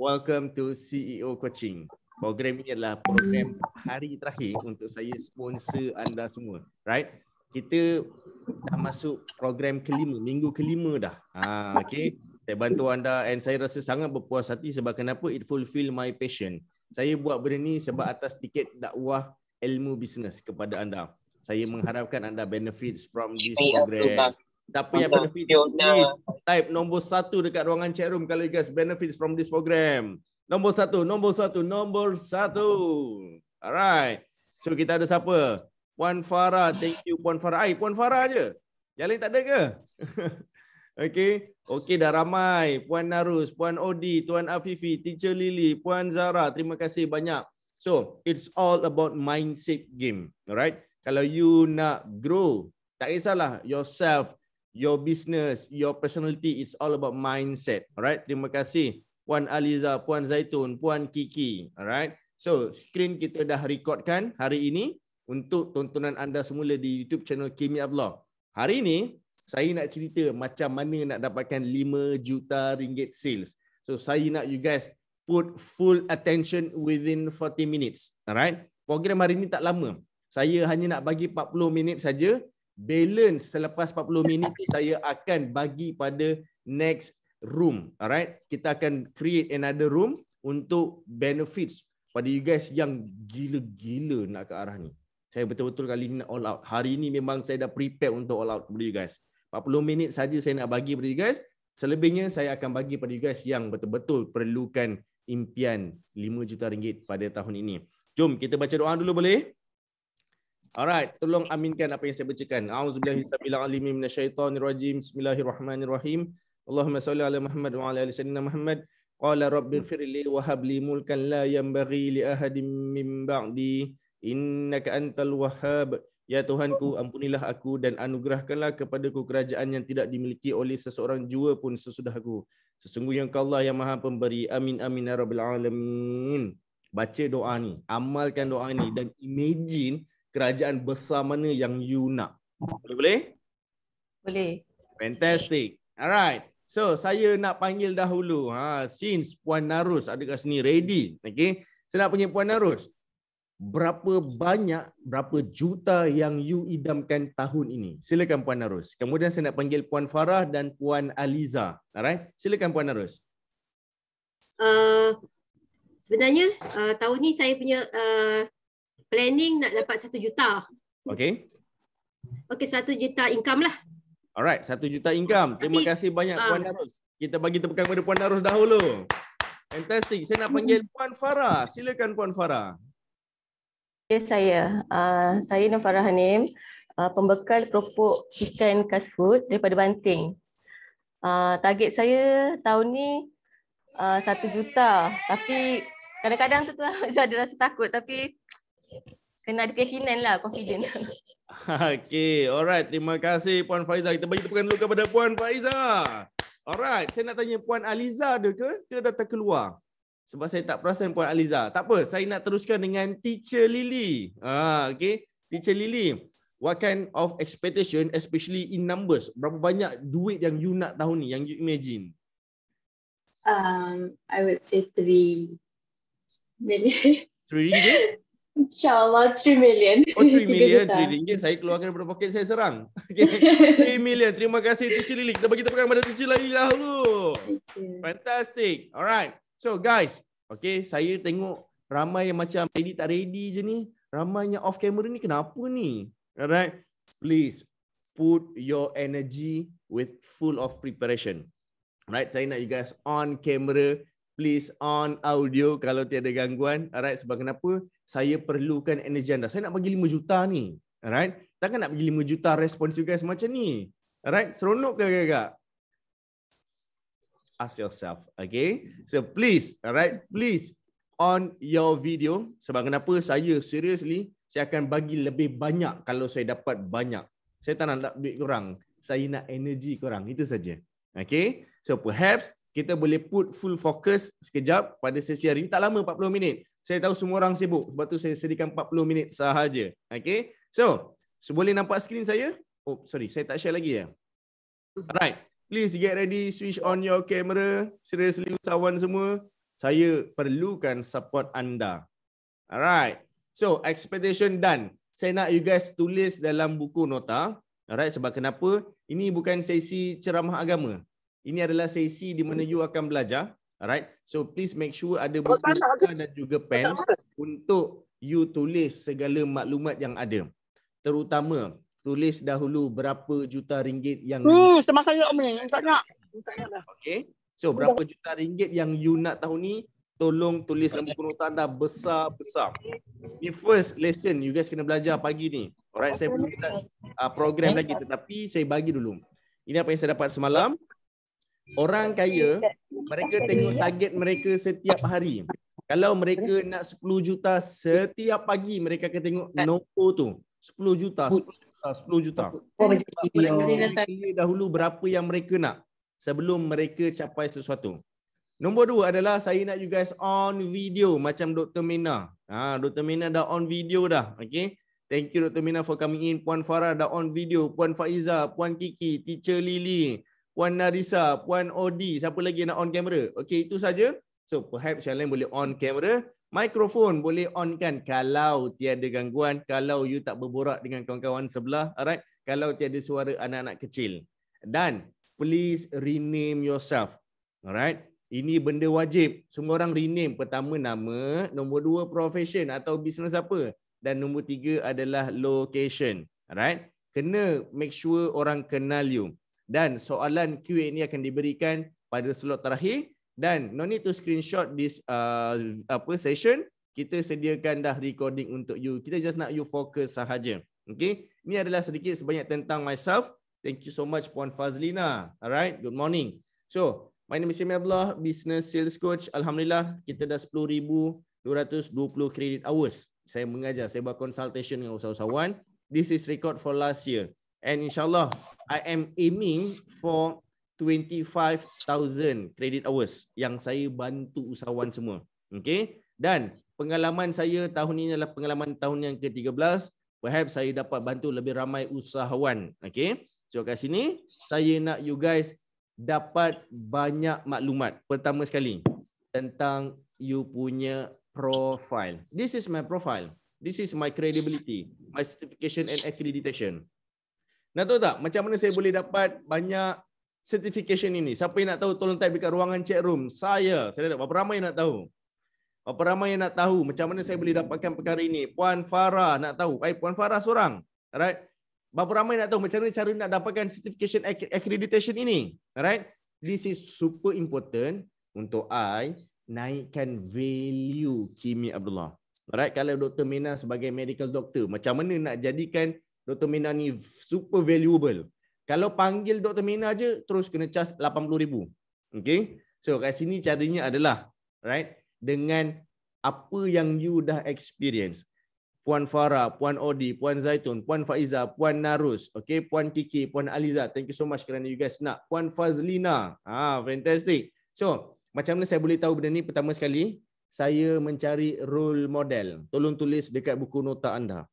Welcome to CEO Coaching. Program ini adalah program hari terakhir untuk saya sponsor anda semua. Right? Kita dah masuk program kelima, minggu kelima dah. Ha, okay. Saya bantu anda and saya rasa sangat berpuas hati sebab kenapa it fulfill my passion. Saya buat benda ni sebab atas tiket dakwah ilmu bisnes kepada anda. Saya mengharapkan anda benefits from this program. Siapa yang benefit Type nombor satu dekat ruangan chat room Kalau you guys benefit from this program Nombor satu, nombor satu, nombor satu Alright So kita ada siapa? Puan Farah, thank you Puan Farah Ay, Puan Farah je Yang lain tak ada ke? okay Okay dah ramai Puan Narus, Puan Odi, Tuan Afifi, Teacher Lily, Puan Zara Terima kasih banyak So it's all about mindset game Alright Kalau you nak grow tak kisahlah yourself your business, your personality, it's all about mindset. Alright, terima kasih Puan Aliza, Puan Zaitun, Puan Kiki. Alright, so screen kita dah recordkan hari ini untuk tontonan anda semula di YouTube channel Kimi Abloh. Hari ini, saya nak cerita macam mana nak dapatkan 5 juta ringgit sales. So, saya nak you guys put full attention within 40 minutes. Alright? Program hari ini tak lama. Saya hanya nak bagi 40 minit saja balance selepas 40 minit tu saya akan bagi pada next room. Alright, kita akan create another room untuk benefits pada you guys yang gila-gila nak ke arah ni. Saya betul-betul kali ni nak all out. Hari ni memang saya dah prepare untuk all out kepada you guys. 40 minit saja saya nak bagi kepada you guys. Selebihnya saya akan bagi kepada you guys yang betul-betul perlukan impian 5 juta ringgit pada tahun ini. Jom kita baca doa dulu boleh? Alright, tolong aminkan apa yang saya bacakan. A'udzubillahi sabilal alimi minasyaitonir rajim. Bismillahirrahmanirrahim. Allahumma salli ala Muhammad wa ala ali sayyidina Muhammad. Qala rabbi firli wa habli mulkan la yanbaghi li ahadin min ba'di. Innaka antal wahhab. Ya Tuhanku, ampunilah aku dan anugerahkanlah kepadaku kerajaan yang tidak dimiliki oleh seseorang jua pun sesudah aku. Sesungguhnya engkau Allah yang maha pemberi. Amin, amin, ya Rabbil Alamin. Baca doa ni. Amalkan doa ni. Dan imagine kerajaan besar mana yang you nak. Boleh boleh? Boleh. Fantastic. Alright. So saya nak panggil dahulu ha since Puan Narus ada kat sini ready. Okay. Saya nak panggil Puan Narus. Berapa banyak berapa juta yang you idamkan tahun ini? Silakan Puan Narus. Kemudian saya nak panggil Puan Farah dan Puan Aliza. Alright. Silakan Puan Narus. Uh, sebenarnya uh, tahun ni saya punya uh, planning nak dapat satu juta. Okay. Okay, satu juta income lah. Alright, satu juta income. Terima Tapi, kasih banyak uh, Puan Darus. Kita bagi tepukan kepada Puan Darus dahulu. Fantastic. Saya nak panggil Puan Farah. Silakan Puan Farah. Ya, saya. Uh, saya Nur Farah Hanim. Uh, pembekal keropok ikan khas food daripada Banting. Uh, target saya tahun ni satu uh, juta. Tapi kadang-kadang tu, tu lah, ada rasa takut. Tapi Kena ada keyakinan lah, confident. Okay, alright. Terima kasih Puan Faiza. Kita bagi tepukan dulu kepada Puan Faiza. Alright, saya nak tanya Puan Aliza ada ke? Ke dah keluar? Sebab saya tak perasan Puan Aliza. Tak apa, saya nak teruskan dengan Teacher Lily. Ah, okay. Teacher Lily, what kind of expectation especially in numbers? Berapa banyak duit yang you nak tahun ni, yang you imagine? Um, I would say three million. Three InsyaAllah 3 million. Oh 3 million, 3 ringgit saya keluarkan daripada poket saya serang. Okay. 3 million, terima kasih Teacher Lily. Kita bagi tepukan kepada Teacher Lily dahulu. Fantastic. Alright. So guys, okay, saya tengok ramai yang macam ready eh, tak ready je ni. Ramai yang off camera ni kenapa ni? Alright. Please put your energy with full of preparation. Right, saya nak you guys on camera please on audio kalau tiada gangguan. Alright, sebab kenapa saya perlukan energi anda. Saya nak bagi 5 juta ni. Alright, takkan nak bagi 5 juta respons you guys macam ni. Alright, seronok ke agak-agak? Ask yourself, okay? So please, alright, please on your video. Sebab kenapa saya seriously, saya akan bagi lebih banyak kalau saya dapat banyak. Saya tak nak duit korang. Saya nak energi korang. Itu saja. Okay? So perhaps kita boleh put full focus sekejap pada sesi hari ini. Tak lama 40 minit. Saya tahu semua orang sibuk. Sebab tu saya sediakan 40 minit sahaja. Okay. So, so boleh nampak skrin saya? Oh, sorry. Saya tak share lagi ya. Alright. Please get ready. Switch on your camera. Seriously, usahawan semua. Saya perlukan support anda. Alright. So, expectation done. Saya nak you guys tulis dalam buku nota. Alright, sebab kenapa? Ini bukan sesi ceramah agama. Ini adalah sesi di mana you akan belajar. Alright. So please make sure ada oh, buku dan juga pen untuk you tulis segala maklumat yang ada. Terutama tulis dahulu berapa juta ringgit yang Hmm, terima kasih Om. Tanya. Okay. So berapa juta ringgit yang you nak tahu ni? Tolong tulis dalam buku nota anda besar-besar. Ini first lesson you guys kena belajar pagi ni. Alright, saya belum start uh, program lagi tetapi saya bagi dulu. Ini apa yang saya dapat semalam. Orang kaya, mereka tengok target mereka setiap hari. Kalau mereka nak 10 juta setiap pagi, mereka akan tengok kan? nopo tu. 10 juta, 10 juta, 10 juta. Oh, dahulu berapa yang mereka nak sebelum mereka capai sesuatu. Nombor dua adalah saya nak you guys on video macam Dr. Mina. Ha, Dr. Mina dah on video dah. Okay. Thank you Dr. Mina for coming in. Puan Farah dah on video. Puan Faiza, Puan Kiki, Teacher Lily. Puan Narisa, Puan Odi, siapa lagi nak on camera? Okey, itu saja. So, perhaps yang lain boleh on camera. Mikrofon boleh on kan kalau tiada gangguan, kalau you tak berborak dengan kawan-kawan sebelah, alright? Kalau tiada suara anak-anak kecil. Dan, please rename yourself, alright? Ini benda wajib. Semua orang rename. Pertama nama, nombor dua profession atau bisnes apa. Dan nombor tiga adalah location, alright? Kena make sure orang kenal you dan soalan Q&A ini akan diberikan pada slot terakhir dan no need to screenshot this uh, apa session kita sediakan dah recording untuk you kita just nak you fokus sahaja okey ini adalah sedikit sebanyak tentang myself thank you so much puan Fazlina alright good morning so my name is Imam Abdullah business sales coach alhamdulillah kita dah 10220 credit hours saya mengajar saya buat consultation dengan usahawan this is record for last year and insyaallah i am aiming for 25000 credit hours yang saya bantu usahawan semua Okay, dan pengalaman saya tahun ini adalah pengalaman tahun yang ke-13 perhaps saya dapat bantu lebih ramai usahawan Okay, so kat sini saya nak you guys dapat banyak maklumat pertama sekali tentang you punya profile this is my profile this is my credibility my certification and accreditation nak tahu tak macam mana saya boleh dapat banyak certification ini? Siapa yang nak tahu tolong type dekat ruangan chat room. Saya, saya tak berapa ramai yang nak tahu. Berapa ramai yang nak tahu macam mana saya boleh dapatkan perkara ini? Puan Farah nak tahu. Eh, Puan Farah seorang. Alright. Berapa ramai nak tahu macam mana cara nak dapatkan certification accreditation ini? Alright. This is super important untuk I naikkan value Kimi Abdullah. Alright. Kalau Dr. Mina sebagai medical doctor, macam mana nak jadikan Dr. Mina ni super valuable. Kalau panggil Dr. Mina je, terus kena charge RM80,000. Okay? So, kat sini caranya adalah, right? Dengan apa yang you dah experience. Puan Farah, Puan Odi, Puan Zaitun, Puan Faiza, Puan Narus, okay? Puan Kiki, Puan Aliza, thank you so much kerana you guys nak. Puan Fazlina, ah, fantastic. So, macam mana saya boleh tahu benda ni pertama sekali? Saya mencari role model. Tolong tulis dekat buku nota anda.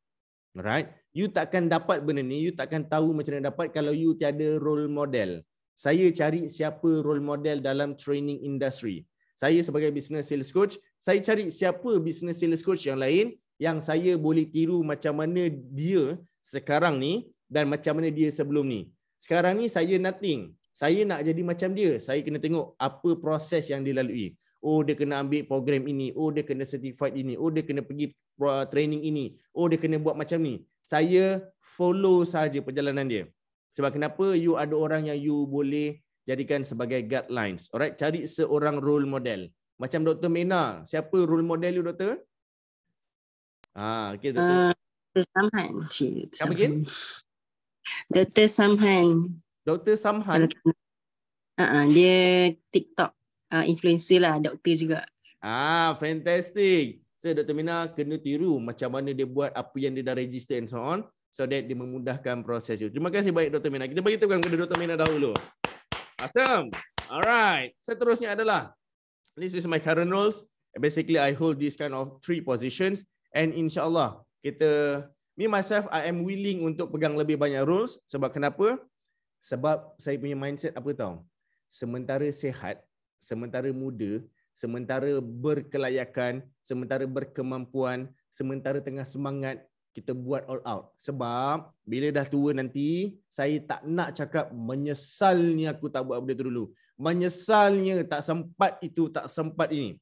Alright. You takkan dapat benda ni, you takkan tahu macam mana dapat kalau you tiada role model. Saya cari siapa role model dalam training industry. Saya sebagai business sales coach, saya cari siapa business sales coach yang lain yang saya boleh tiru macam mana dia sekarang ni dan macam mana dia sebelum ni. Sekarang ni saya nothing. Saya nak jadi macam dia. Saya kena tengok apa proses yang dilalui oh dia kena ambil program ini oh dia kena certified ini oh dia kena pergi uh, training ini oh dia kena buat macam ni saya follow saja perjalanan dia sebab kenapa you ada orang yang you boleh jadikan sebagai guidelines alright cari seorang role model macam Dr. Mena siapa role model you doktor ah okey doktor uh, Samhan siapa kin Dr. Samhan Dr. Samhan uh dia TikTok uh, influencer lah doktor juga. Ah, fantastic. So Dr. Mina kena tiru macam mana dia buat apa yang dia dah register and so on so that dia memudahkan proses itu. Terima kasih banyak Dr. Mina. Kita bagi tepukan kepada Dr. Mina dahulu. Awesome. Alright. Seterusnya adalah this is my current roles. Basically I hold this kind of three positions and insyaallah kita me myself I am willing untuk pegang lebih banyak roles sebab kenapa? Sebab saya punya mindset apa tahu? Sementara sehat sementara muda, sementara berkelayakan, sementara berkemampuan, sementara tengah semangat, kita buat all out. Sebab bila dah tua nanti, saya tak nak cakap menyesalnya aku tak buat benda tu dulu. Menyesalnya tak sempat itu, tak sempat ini.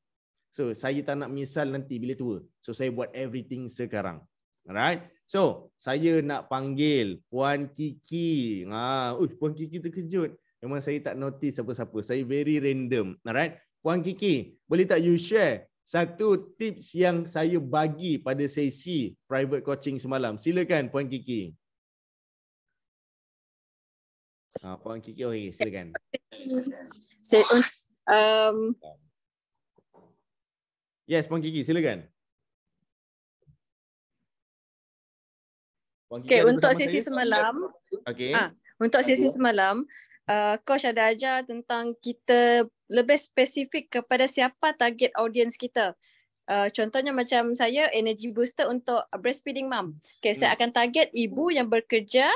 So, saya tak nak menyesal nanti bila tua. So, saya buat everything sekarang. Alright. So, saya nak panggil Puan Kiki. Ha, uh, Puan Kiki terkejut. Memang saya tak notice siapa-siapa. Saya very random. Alright. Puan Kiki, boleh tak you share satu tips yang saya bagi pada sesi private coaching semalam? Silakan Puan Kiki. Ha, Puan Kiki, okay. silakan. um, yes, Puan Kiki, silakan. Okay, ah, untuk sesi semalam. Okay. Ha, untuk sesi semalam, uh, coach ada ajar tentang kita lebih spesifik kepada siapa target audience kita. Uh, contohnya macam saya energy booster untuk breastfeeding mom. Okay, hmm. saya akan target ibu yang bekerja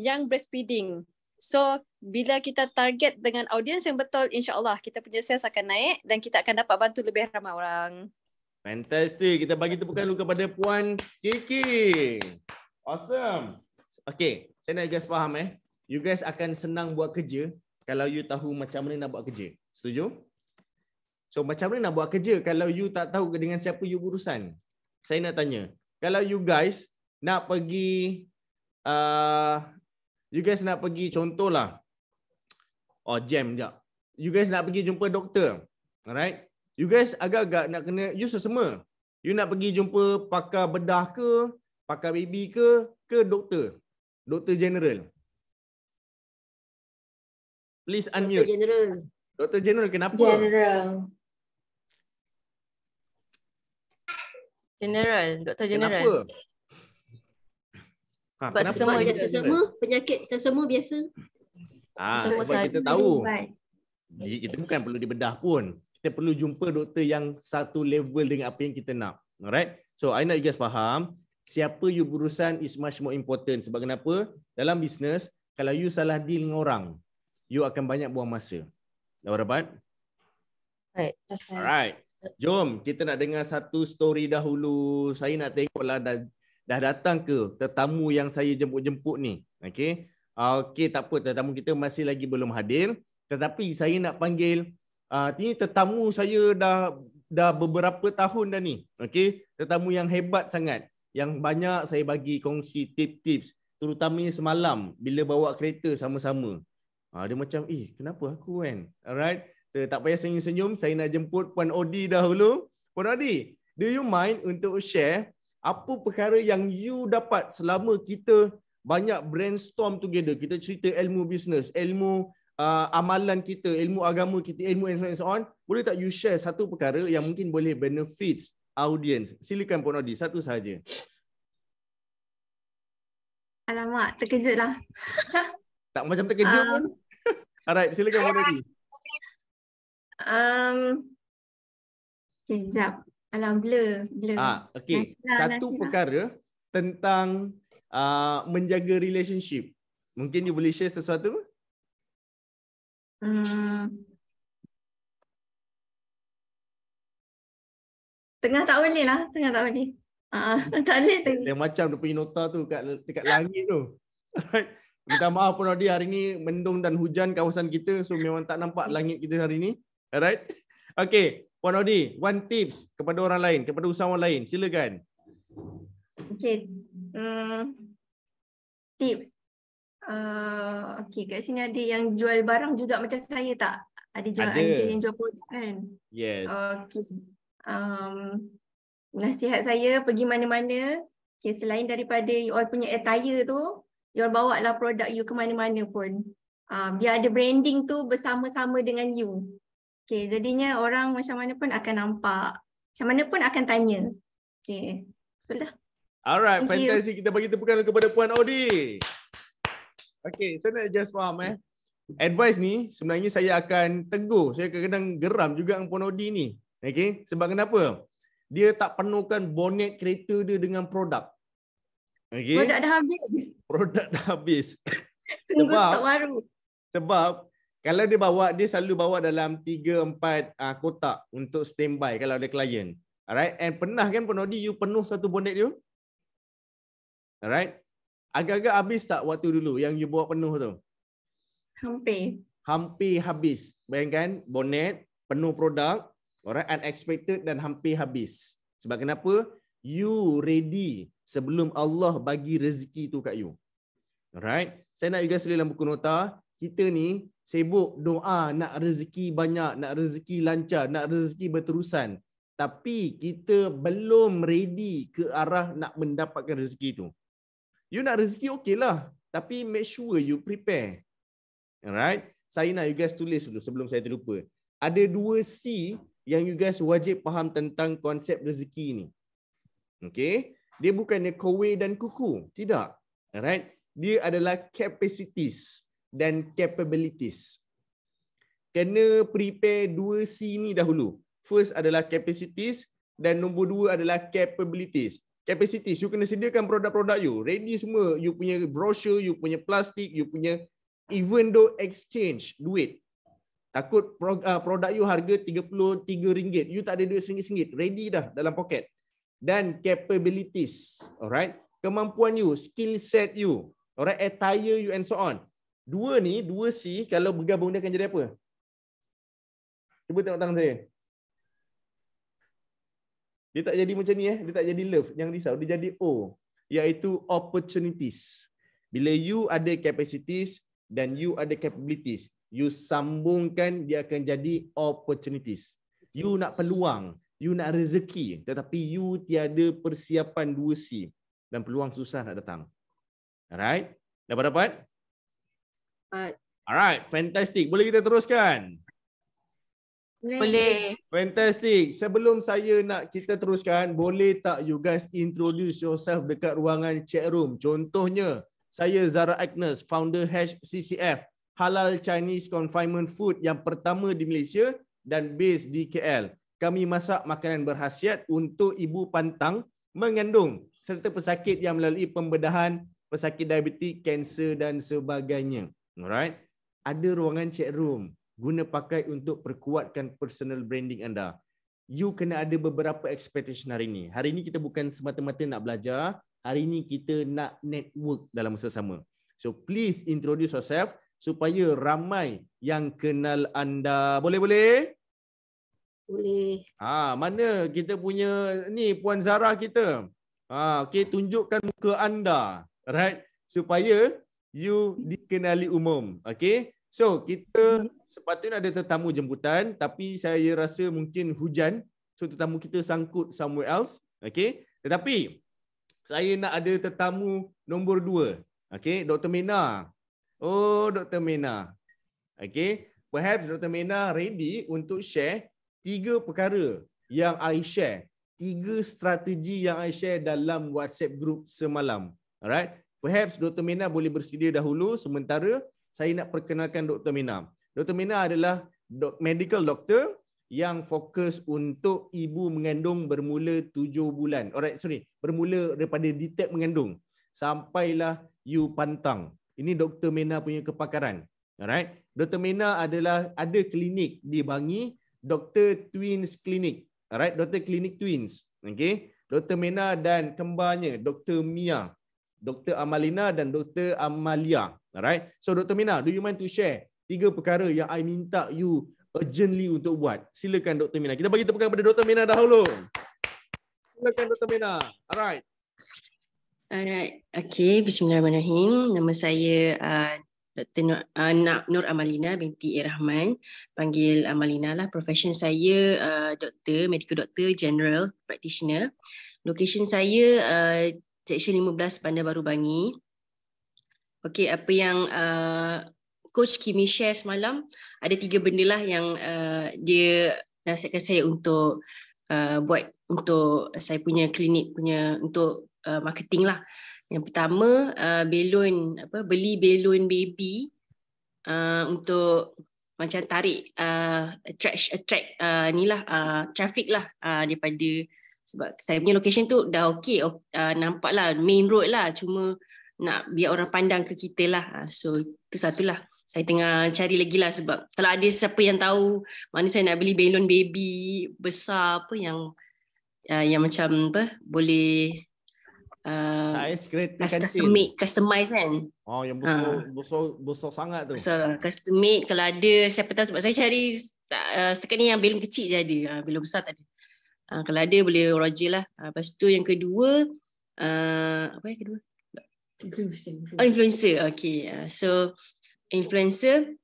yang breastfeeding. So bila kita target dengan audience yang betul, insyaallah kita punya sales akan naik dan kita akan dapat bantu lebih ramai orang. Fantastic. Kita bagi tepukan dulu kepada Puan Kiki. Awesome. Okay, saya nak guys faham eh you guys akan senang buat kerja kalau you tahu macam mana nak buat kerja. Setuju? So macam mana nak buat kerja kalau you tak tahu dengan siapa you urusan? Saya nak tanya. Kalau you guys nak pergi uh, you guys nak pergi contohlah oh jam je. You guys nak pergi jumpa doktor. Alright? You guys agak-agak nak kena you semua. You nak pergi jumpa pakar bedah ke, pakar baby ke, ke doktor? Doktor general. Please unmute. Dr. General. Dr. General, kenapa? General. General, Dr. General. Kenapa? Ha, sebab kenapa sesama, sesama, penyakit sesama biasa. Ah, sesama sebab kita tahu. Jadi kita bukan perlu dibedah pun. Kita perlu jumpa doktor yang satu level dengan apa yang kita nak. Alright? So, I nak you guys faham. Siapa you berurusan is much more important. Sebab kenapa? Dalam bisnes, kalau you salah deal dengan orang, you akan banyak buang masa. Dah berapa? Baik. Alright. Jom kita nak dengar satu story dahulu. Saya nak tengoklah dah, dah datang ke tetamu yang saya jemput-jemput ni. Okey. Ah, okey, tak apa tetamu kita masih lagi belum hadir. Tetapi saya nak panggil uh, ah, ini tetamu saya dah dah beberapa tahun dah ni. Okey, tetamu yang hebat sangat. Yang banyak saya bagi kongsi tip-tips terutamanya semalam bila bawa kereta sama-sama. Ha, dia macam, eh kenapa aku kan? Alright. So, tak payah senyum-senyum. Saya nak jemput Puan Odi dahulu. Puan Odi, do you mind untuk share apa perkara yang you dapat selama kita banyak brainstorm together. Kita cerita ilmu bisnes, ilmu uh, amalan kita, ilmu agama kita, ilmu and so, and so on. Boleh tak you share satu perkara yang mungkin boleh benefits audience? Silakan Puan Odi, satu saja. Alamak, terkejutlah. Tak macam terkejut um, ah. pun. Alright, silakan Mona Di. Um, hijab, Alam, blur. blur. Ah, okay. Lah, Satu nasilah. perkara tentang uh, menjaga relationship. Mungkin you boleh share sesuatu? Um, tengah tak boleh lah. Tengah tak boleh. Uh, tak boleh. Tak Dia macam dia punya nota tu kat, dekat langit tu. Alright. Minta maaf pun Audi hari ni mendung dan hujan kawasan kita so memang tak nampak langit kita hari ni. Alright. Okay. Puan Audi, one tips kepada orang lain, kepada usahawan lain. Silakan. Okay. Um, tips. Uh, okay, kat sini ada yang jual barang juga macam saya tak? Ada jual ada. yang jual produk kan? Yes. Okay. Um, nasihat saya pergi mana-mana. Okay, selain daripada you all punya attire tu, you bawa lah produk you ke mana-mana pun. Uh, biar ada branding tu bersama-sama dengan you. Okay, jadinya orang macam mana pun akan nampak. Macam mana pun akan tanya. Okay, betul tak? Alright, Thank fantasy. You. Kita bagi tepukan kepada Puan Odi. Okay, saya nak just faham eh. Advice ni sebenarnya saya akan teguh. Saya kadang-kadang geram juga dengan Puan Odi ni. Okay, sebab kenapa? Dia tak penuhkan bonnet kereta dia dengan produk. Okay. Produk dah habis. Produk dah habis. Tunggu sebab, stok baru. Sebab kalau dia bawa, dia selalu bawa dalam 3-4 uh, ah, kotak untuk standby kalau ada klien. Alright. And pernah kan Ponodi, you penuh satu bonnet you? Alright. Agak-agak habis tak waktu dulu yang you bawa penuh tu? Hampir. Hampir habis. Bayangkan bonnet, penuh produk, alright, unexpected dan hampir habis. Sebab kenapa? you ready sebelum Allah bagi rezeki tu kat you. Alright. Saya nak you guys tulis dalam buku nota. Kita ni sibuk doa nak rezeki banyak, nak rezeki lancar, nak rezeki berterusan. Tapi kita belum ready ke arah nak mendapatkan rezeki tu. You nak rezeki okey lah. Tapi make sure you prepare. Alright. Saya nak you guys tulis dulu sebelum saya terlupa. Ada dua C yang you guys wajib faham tentang konsep rezeki ni. Okay. Dia bukannya kowe dan kuku. Tidak. Alright. Dia adalah capacities dan capabilities. Kena prepare dua C ni dahulu. First adalah capacities dan nombor dua adalah capabilities. Capacities, you kena sediakan produk-produk you. Ready semua. You punya brochure, you punya plastik, you punya even though exchange duit. Takut ah, produk you harga RM33. You tak ada duit sengit-sengit. Ready dah dalam poket dan capabilities. Alright. Kemampuan you, skill set you. Alright, attire you and so on. Dua ni, dua C kalau bergabung dia akan jadi apa? Cuba tengok tangan saya. Dia tak jadi macam ni eh, dia tak jadi love, jangan risau, dia jadi O, iaitu opportunities. Bila you ada capacities dan you ada capabilities, you sambungkan dia akan jadi opportunities. You nak peluang, you nak rezeki tetapi you tiada persiapan 2C dan peluang susah nak datang. Alright? Dapat dapat? Dapat. Alright, fantastic. Boleh kita teruskan? Boleh. Fantastic. Sebelum saya nak kita teruskan, boleh tak you guys introduce yourself dekat ruangan chat room? Contohnya, saya Zara Agnes, founder HCCF, Halal Chinese Confinement Food yang pertama di Malaysia dan base di KL kami masak makanan berhasiat untuk ibu pantang mengandung serta pesakit yang melalui pembedahan pesakit diabetik, kanser dan sebagainya. Alright. Ada ruangan chat room guna pakai untuk perkuatkan personal branding anda. You kena ada beberapa expectation hari ini. Hari ini kita bukan semata-mata nak belajar. Hari ini kita nak network dalam masa sama. So please introduce yourself supaya ramai yang kenal anda. Boleh-boleh? boleh. Ah, mana kita punya ni puan Zara kita? Ah, okey tunjukkan muka anda. Right? Supaya you dikenali umum. Okey? So, kita hmm. sepatutnya ada tetamu jemputan tapi saya rasa mungkin hujan. So, tetamu kita sangkut somewhere else. Okey? Tetapi saya nak ada tetamu nombor dua. Okey, Dr. Mina Oh, Dr. Mina Okey, perhaps Dr. Mina ready untuk share tiga perkara yang I share, tiga strategi yang I share dalam WhatsApp group semalam. Alright. Perhaps Dr. Mina boleh bersedia dahulu sementara saya nak perkenalkan Dr. Mina. Dr. Mina adalah medical doctor yang fokus untuk ibu mengandung bermula tujuh bulan. Alright, sorry. Bermula daripada detect mengandung. Sampailah you pantang. Ini Dr. Mina punya kepakaran. Alright. Dr. Mina adalah ada klinik di Bangi Dr. Twins Clinic. Alright, Dr. Clinic Twins. Okay. Dr. Mena dan kembarnya, Dr. Mia, Dr. Amalina dan Dr. Amalia. Alright. So, Dr. Mena, do you mind to share tiga perkara yang I minta you urgently untuk buat? Silakan, Dr. Mena. Kita bagi tepukan kepada Dr. Mena dahulu. Silakan, Dr. Mena. Alright. Alright. Okay. Bismillahirrahmanirrahim. Nama saya uh, Dr. Nur, anak uh, Nur Amalina binti Irahman panggil Amalina lah profession saya uh, doktor medical doctor general practitioner location saya uh, section 15 Bandar Baru Bangi Okey, apa yang uh, coach Kimi share semalam ada tiga benda lah yang uh, dia nasihatkan saya untuk uh, buat untuk saya punya klinik punya untuk uh, marketing lah uh, yang pertama uh, belon apa beli belon baby uh, untuk macam tarik uh, attract attract uh, ni lah uh, traffic lah uh, daripada sebab saya punya location tu dah okey uh, nampak lah main road lah cuma nak biar orang pandang ke kita lah uh, so itu satu lah saya tengah cari lagi lah sebab kalau ada siapa yang tahu mana saya nak beli balloon baby besar apa yang uh, yang macam apa boleh Um, Saiz kereta kas, kantin. Customize, customize kan. Oh yang besar, uh. besar, besar sangat tu. Besar. Customize kalau ada siapa tahu sebab saya cari tak, uh, setakat ni yang belum kecil je ada. Uh, belum besar tadi ada. Uh, kalau ada boleh roger lah. Uh, lepas tu yang kedua. Uh, apa yang kedua? Influencer. Oh influencer. Okay. Uh, so influencer.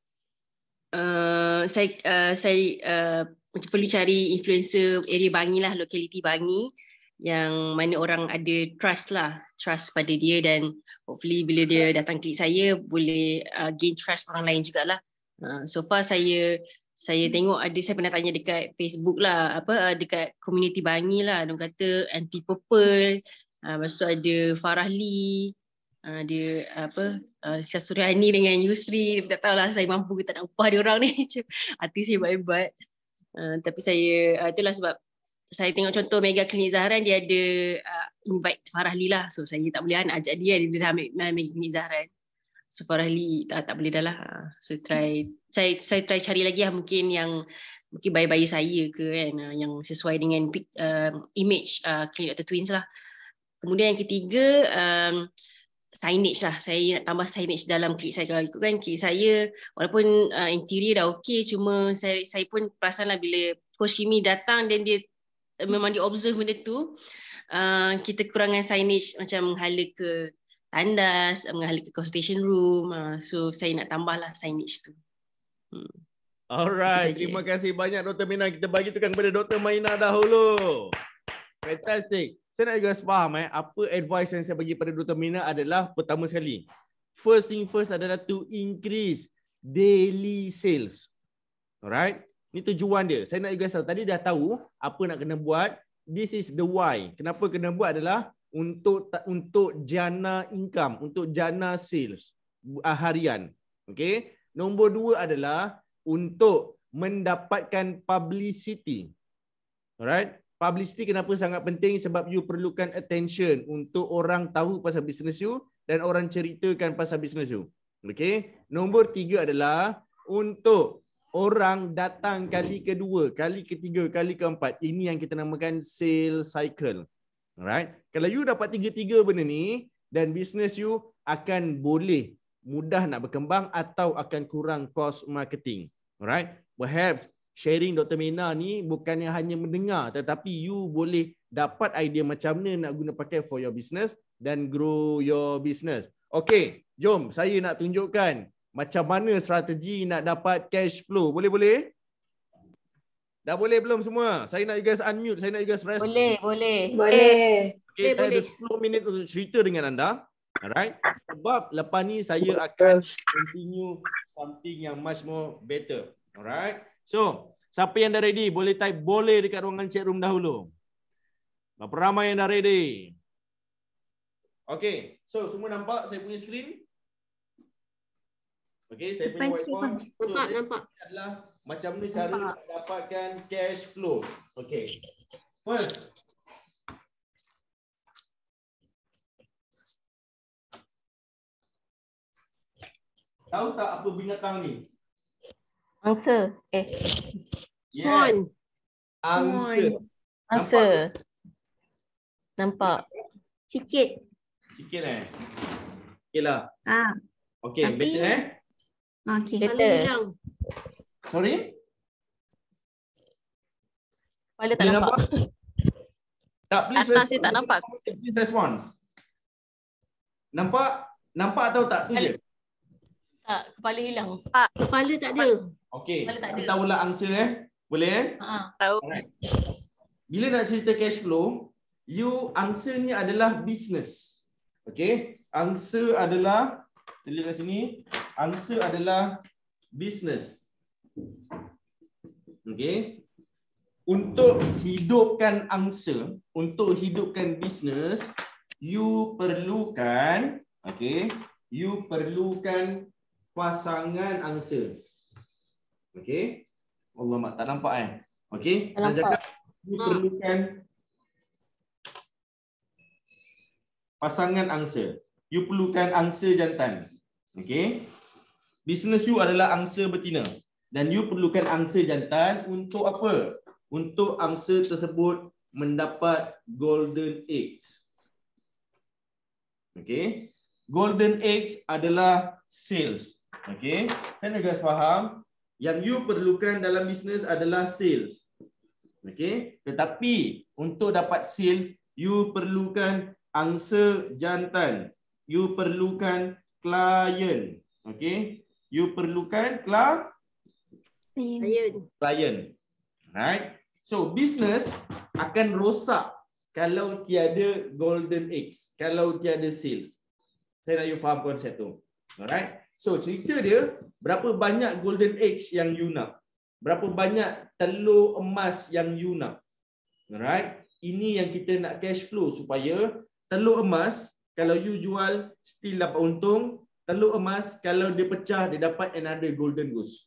Uh, saya uh, saya uh, macam perlu cari influencer area Bangi lah, lokaliti Bangi yang mana orang ada trust lah trust pada dia dan hopefully bila dia datang klik saya boleh uh, gain trust orang lain jugalah uh, so far saya saya hmm. tengok ada saya pernah tanya dekat Facebook lah apa uh, dekat community Bangi lah dia kata anti purple uh, maksud ada Farah Lee ada uh, apa uh, Syah Suryani dengan Yusri tak tahulah saya mampu ke tak nak upah dia orang ni hati saya baik-baik uh, tapi saya uh, itulah sebab saya tengok contoh Mega Klinik Zahran dia ada uh, invite Farah Lee lah. So saya tak boleh kan ajak dia dia dah ambil Mega Klinik Zahran. So Farah Lee tak, tak boleh dah lah. Ha, so try, saya, saya try cari lagi lah mungkin yang mungkin bayi-bayi saya ke kan uh, yang sesuai dengan uh, image uh, Klinik Dr. Twins lah. Kemudian yang ketiga, um, signage lah. Saya nak tambah signage dalam klinik saya. Kalau kan klinik saya, walaupun uh, interior dah okay, cuma saya, saya pun perasan lah bila Coach datang dan dia memang di observe benda tu uh, kita kurangkan signage macam menghala ke tandas menghala ke consultation room uh, so saya nak tambahlah signage tu hmm. alright terima kasih banyak Dr. Mina kita bagi tukan kepada Dr. Mina dahulu fantastic saya nak juga faham eh, apa advice yang saya bagi kepada Dr. Mina adalah pertama sekali first thing first adalah to increase daily sales alright ini tujuan dia. Saya nak you guys tahu. Tadi dah tahu apa nak kena buat. This is the why. Kenapa kena buat adalah untuk untuk jana income, untuk jana sales uh, harian. Okay. Nombor dua adalah untuk mendapatkan publicity. Alright. Publicity kenapa sangat penting sebab you perlukan attention untuk orang tahu pasal business you dan orang ceritakan pasal business you. Okay. Nombor tiga adalah untuk orang datang kali kedua, kali ketiga, kali keempat. Ini yang kita namakan sale cycle. Alright. Kalau you dapat tiga-tiga benda ni dan business you akan boleh mudah nak berkembang atau akan kurang cost marketing. Alright. Perhaps sharing Dr. Mena ni bukannya hanya mendengar tetapi you boleh dapat idea macam mana nak guna pakai for your business dan grow your business. Okay, jom saya nak tunjukkan macam mana strategi nak dapat cash flow. Boleh-boleh? Dah boleh belum semua? Saya nak you guys unmute. Saya nak you guys rest. Boleh, boleh. Boleh. Eh, okay, boleh, saya boleh. ada 10 minit untuk cerita dengan anda. Alright. Sebab lepas ni saya akan continue something yang much more better. Alright. So, siapa yang dah ready boleh type boleh dekat ruangan chat room dahulu. Berapa ramai yang dah ready? Okay. So, semua nampak saya punya screen? Okay, saya punya whiteboard. Nampak, nampak. nampak. Adalah macam ni cara nampak. dapatkan cash flow. Okay. First. Tahu tak apa binatang ni? Angsa. Eh. Yes. Swan. Angsa. Angsa. Nampak. Sikit. Sikit eh. Okeylah. Ah. Okey, betul eh? Okay. Letter. Sorry? Kepala tak nampak. Tak, please. Atas saya tak nampak. Please response. Nampak? Nampak atau tak? Itu je. Tak, kepala hilang. Tak, kepala tak ada. Okey. Tak ada. Tahulah answer eh. Boleh eh? Ha, ha. tahu. Bila nak cerita cash flow, you answer-nya adalah business. Okay? Answer adalah, kita lihat sini answer adalah business. Okey. Untuk hidupkan angsa, untuk hidupkan bisnes, you perlukan, okay? you perlukan pasangan angsa. okay? Allah mak tak nampak eh? okay? Okey. Saya cakap you hmm. perlukan pasangan angsa. You perlukan angsa jantan. okay? Business you adalah angsa betina dan you perlukan angsa jantan untuk apa? Untuk angsa tersebut mendapat golden eggs. Okay. Golden eggs adalah sales. Okay. Saya nak guys faham. Yang you perlukan dalam business adalah sales. Okay. Tetapi untuk dapat sales, you perlukan angsa jantan. You perlukan client. Okay you perlukan client, client, Right. So business akan rosak kalau tiada golden eggs, kalau tiada sales. Saya nak you faham konsep tu. Alright. So cerita dia berapa banyak golden eggs yang you nak? Berapa banyak telur emas yang you nak? Alright. Ini yang kita nak cash flow supaya telur emas kalau you jual still dapat untung, telur emas kalau dia pecah dia dapat another golden goose.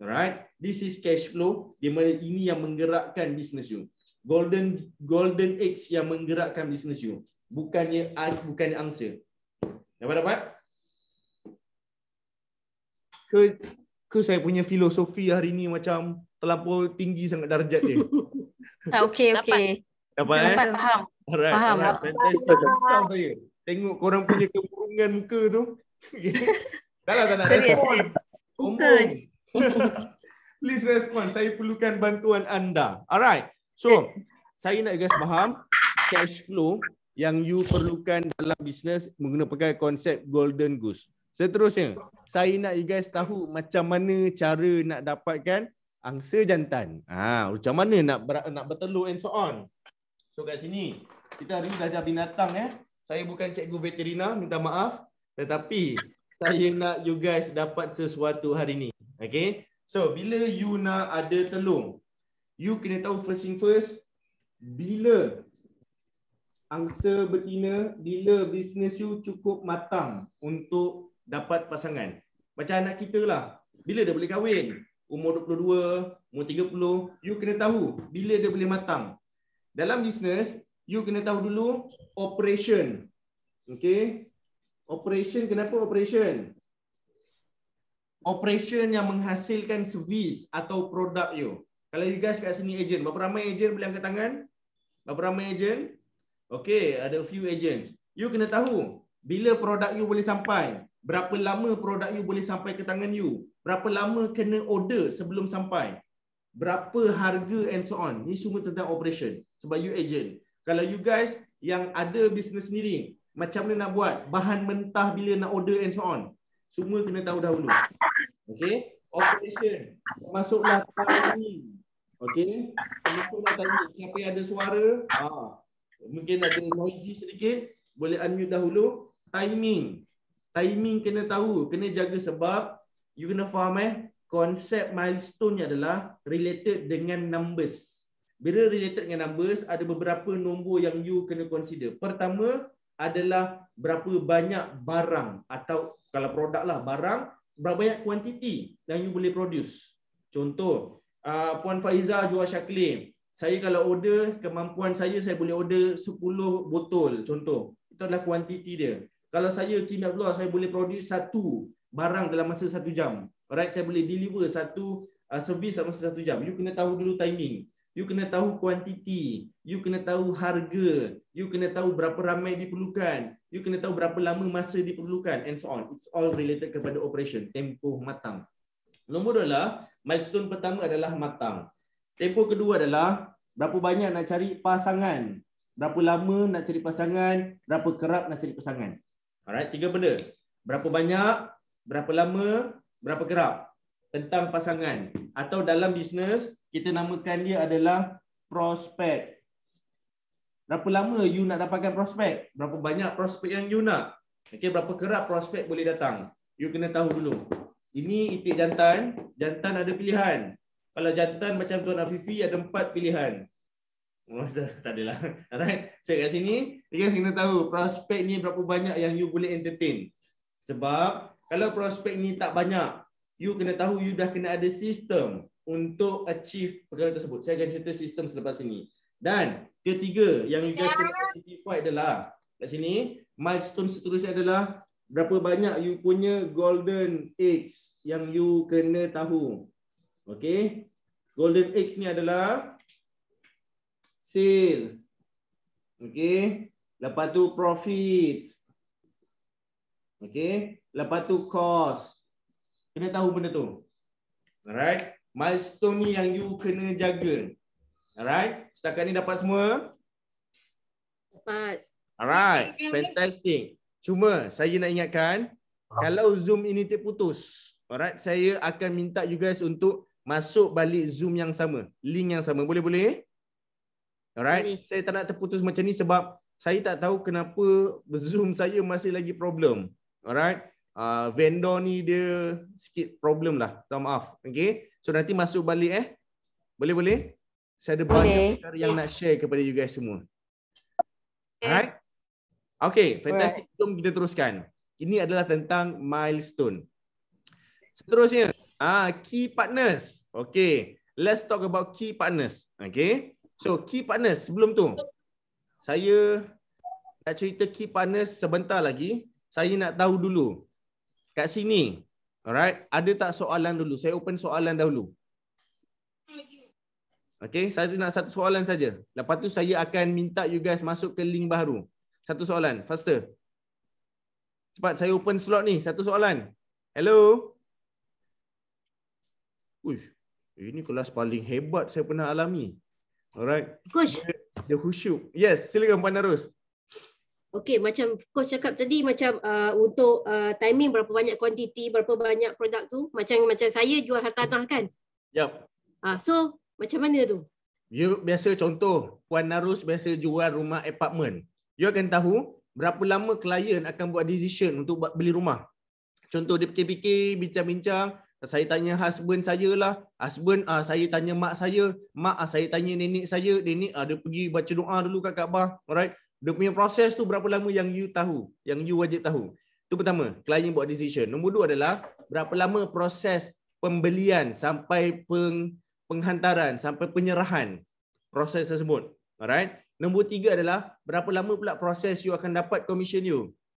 Alright, this is cash flow. Di mana ini yang menggerakkan business you. Golden golden eggs yang menggerakkan business you. Bukannya bukan angsa. Dapat dapat? Ke ke saya punya filosofi hari ini macam terlalu tinggi sangat darjat dia. okay, ah, okay. Dapat. Dapat, dapat eh? faham. Alright, faham. Alright. Fantastic. Faham. Tengok korang punya kemurungan muka tu. Dah lah tak nak respon. Umum. Please respond. Saya perlukan bantuan anda. Alright. So, saya nak guys faham cash flow yang you perlukan dalam bisnes menggunakan konsep golden goose. Seterusnya, saya nak you guys tahu macam mana cara nak dapatkan angsa jantan. Ah, ha, macam mana nak ber- nak bertelur and so on. So kat sini, kita hari ni belajar binatang eh. Saya bukan cikgu veterina, minta maaf. Tetapi saya nak you guys dapat sesuatu hari ni. Okay. So bila you nak ada telung, you kena tahu first thing first, bila angsa betina, bila bisnes you cukup matang untuk dapat pasangan. Macam anak kita lah. Bila dia boleh kahwin? Umur 22, umur 30. You kena tahu bila dia boleh matang. Dalam bisnes, you kena tahu dulu operation. Okay. Operation kenapa operation? Operation yang menghasilkan service atau produk you. Kalau you guys kat sini agent, berapa ramai agent boleh angkat tangan? Berapa ramai agent? Okay, ada few agents. You kena tahu bila produk you boleh sampai, berapa lama produk you boleh sampai ke tangan you, berapa lama kena order sebelum sampai, berapa harga and so on. Ini semua tentang operation sebab you agent. Kalau you guys yang ada bisnes sendiri, macam mana nak buat, bahan mentah bila nak order and so on. Semua kena tahu dahulu. Okey, operation. Masuklah tadi. Okey. Masuklah tadi. Siapa yang ada suara? Ha. Mungkin ada noisy sedikit, boleh unmute dahulu. Timing. Timing kena tahu, kena jaga sebab you kena faham eh, konsep milestone ni adalah related dengan numbers. Bila related dengan numbers, ada beberapa nombor yang you kena consider. Pertama, adalah berapa banyak barang atau kalau produk lah barang berapa banyak kuantiti yang you boleh produce. Contoh, uh, Puan Faiza jual syaklim. Saya kalau order kemampuan saya saya boleh order 10 botol contoh. Itu adalah kuantiti dia. Kalau saya kimia Abdullah saya boleh produce satu barang dalam masa satu jam. Alright, saya boleh deliver satu uh, servis dalam masa satu jam. You kena tahu dulu timing you kena tahu kuantiti, you kena tahu harga, you kena tahu berapa ramai diperlukan, you kena tahu berapa lama masa diperlukan and so on. It's all related kepada operation, tempoh matang. Nombor dua adalah, milestone pertama adalah matang. Tempoh kedua adalah, berapa banyak nak cari pasangan, berapa lama nak cari pasangan, berapa kerap nak cari pasangan. Alright, tiga benda. Berapa banyak, berapa lama, berapa kerap tentang pasangan atau dalam bisnes kita namakan dia adalah prospek. Berapa lama you nak dapatkan prospek? Berapa banyak prospek yang you nak? Okay, berapa kerap prospek boleh datang? You kena tahu dulu. Ini itik jantan. Jantan ada pilihan. Kalau jantan macam Tuan Afifi, ada empat pilihan. Oh, tak, tak adalah. Alright. So kat sini, you kena tahu prospek ni berapa banyak yang you boleh entertain. Sebab kalau prospek ni tak banyak, you kena tahu you dah kena ada sistem untuk achieve perkara tersebut. Saya akan cerita sistem selepas ini. Dan ketiga yang you guys kena identify adalah kat sini milestone seterusnya adalah berapa banyak you punya golden eggs yang you kena tahu. Okay. Golden eggs ni adalah sales. Okay. Lepas tu profits. Okay. Lepas tu cost. Kena tahu benda tu. Alright milestone ni yang you kena jaga. Alright? Setakat ni dapat semua? Dapat. Alright. Fantastic. Cuma saya nak ingatkan kalau Zoom ini terputus, alright, saya akan minta you guys untuk masuk balik Zoom yang sama, link yang sama. Boleh-boleh? Alright. Saya tak nak terputus macam ni sebab saya tak tahu kenapa Zoom saya masih lagi problem. Alright uh, vendor ni dia sikit problem lah. Tuan maaf. Okay. So nanti masuk balik eh. Boleh boleh? Saya ada boleh. banyak perkara yeah. yang nak share kepada you guys semua. Yeah. Alright. Okay, fantastic. Right. Jom kita teruskan. Ini adalah tentang milestone. Seterusnya, ah key partners. Okay, let's talk about key partners. Okay, so key partners. Sebelum tu, saya nak cerita key partners sebentar lagi. Saya nak tahu dulu Kat sini. Alright. Ada tak soalan dulu? Saya open soalan dahulu. Okay. Saya nak satu soalan saja. Lepas tu saya akan minta you guys masuk ke link baru. Satu soalan. Faster. Cepat. Saya open slot ni. Satu soalan. Hello. Uish. Ini kelas paling hebat saya pernah alami. Alright. Kush. Dia khusyuk. Yes. Silakan Puan Darus okay macam coach cakap tadi macam uh, untuk uh, timing berapa banyak quantity berapa banyak produk tu macam macam saya jual hartanah kan Ya. ah uh, so macam mana tu you biasa contoh puan narus biasa jual rumah apartment you akan tahu berapa lama klien akan buat decision untuk beli rumah contoh dia fikir-fikir bincang-bincang saya tanya husband saya lah husband uh, saya tanya mak saya mak uh, saya tanya nenek saya nenek uh, dia pergi baca doa dulu kat Kaabah alright dia punya proses tu berapa lama yang you tahu yang you wajib tahu tu pertama client buat decision nombor dua adalah berapa lama proses pembelian sampai peng, penghantaran sampai penyerahan proses tersebut alright nombor tiga adalah berapa lama pula proses you akan dapat commission you